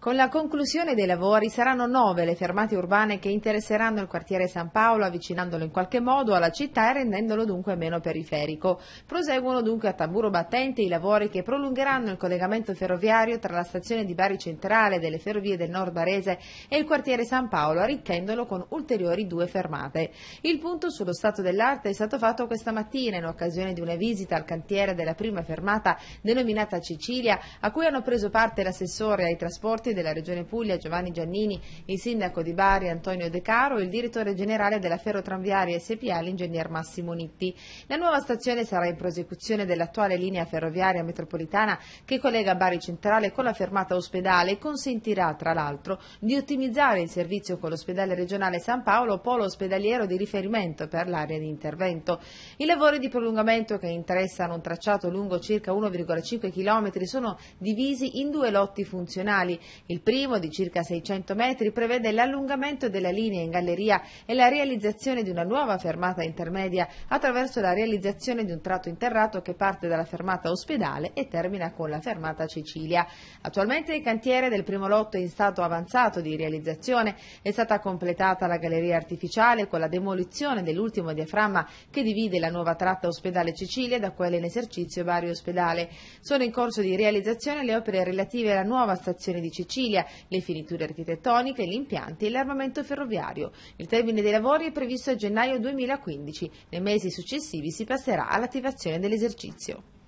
Con la conclusione dei lavori saranno nove le fermate urbane che interesseranno il quartiere San Paolo avvicinandolo in qualche modo alla città e rendendolo dunque meno periferico. Proseguono dunque a tamburo battente i lavori che prolungheranno il collegamento ferroviario tra la stazione di Bari Centrale delle Ferrovie del Nord Barese e il quartiere San Paolo arricchendolo con ulteriori due fermate. Il punto sullo stato dell'arte è stato fatto questa mattina in occasione di una visita al cantiere della prima fermata denominata Cecilia a cui hanno preso parte l'assessore ai trasporti Deputati della Regione Puglia Giovanni Giannini, il Sindaco di Bari Antonio De Caro e il Direttore Generale della Ferrotranviaria SPA l'Ingegner Massimo Nitti. La nuova stazione sarà in prosecuzione dell'attuale linea ferroviaria metropolitana che collega Bari Centrale con la fermata ospedale e consentirà tra l'altro di ottimizzare il servizio con l'ospedale regionale San Paolo polo ospedaliero di riferimento per l'area di intervento. I lavori di prolungamento che interessano un tracciato lungo circa 1,5 km sono divisi in due lotti funzionali. Il primo, di circa 600 metri, prevede l'allungamento della linea in galleria e la realizzazione di una nuova fermata intermedia attraverso la realizzazione di un tratto interrato che parte dalla fermata ospedale e termina con la fermata Cecilia. Attualmente il cantiere del primo lotto è in stato avanzato di realizzazione, è stata completata la galleria artificiale con la demolizione dell'ultimo diaframma che divide la nuova tratta ospedale Cecilia da quella in esercizio Bari Ospedale. Sono in corso di realizzazione le opere relative alla nuova stazione di Cecilia Sicilia, le finiture architettoniche, gli impianti e l'armamento ferroviario. Il termine dei lavori è previsto a gennaio 2015. Nei mesi successivi si passerà all'attivazione dell'esercizio.